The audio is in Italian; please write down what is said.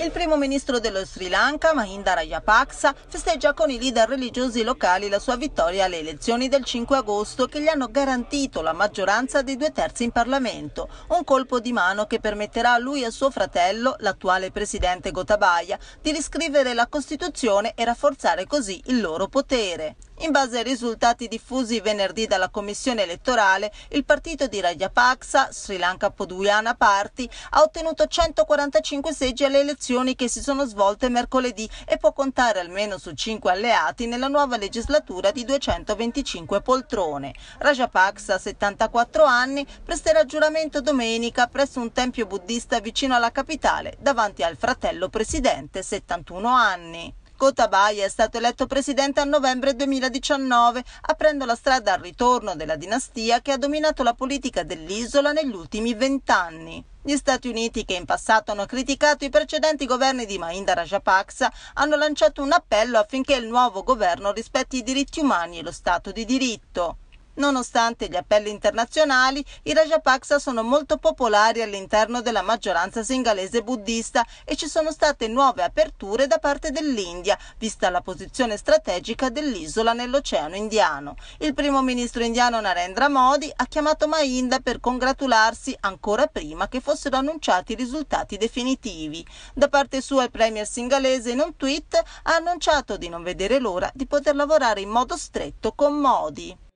Il primo ministro dello Sri Lanka, Mahinda Rajapaksa, festeggia con i leader religiosi locali la sua vittoria alle elezioni del 5 agosto che gli hanno garantito la maggioranza dei due terzi in Parlamento, un colpo di mano che permetterà a lui e a suo fratello, l'attuale presidente Gotabaya, di riscrivere la Costituzione e rafforzare così il loro potere. In base ai risultati diffusi venerdì dalla Commissione elettorale, il partito di Rajapaksa, Sri Lanka Poduiana Party, ha ottenuto 145 seggi alle elezioni che si sono svolte mercoledì e può contare almeno su 5 alleati nella nuova legislatura di 225 poltrone. Rajapaksa, 74 anni, presterà giuramento domenica presso un tempio buddista vicino alla capitale, davanti al fratello presidente, 71 anni. Gotabaya è stato eletto presidente a novembre 2019, aprendo la strada al ritorno della dinastia che ha dominato la politica dell'isola negli ultimi vent'anni. Gli Stati Uniti, che in passato hanno criticato i precedenti governi di Mahinda Rajapaksa, hanno lanciato un appello affinché il nuovo governo rispetti i diritti umani e lo Stato di diritto. Nonostante gli appelli internazionali, i Rajapaksa sono molto popolari all'interno della maggioranza singalese buddista e ci sono state nuove aperture da parte dell'India, vista la posizione strategica dell'isola nell'Oceano Indiano. Il primo ministro indiano Narendra Modi ha chiamato Mahinda per congratularsi ancora prima che fossero annunciati i risultati definitivi. Da parte sua il premier singalese in un tweet ha annunciato di non vedere l'ora di poter lavorare in modo stretto con Modi.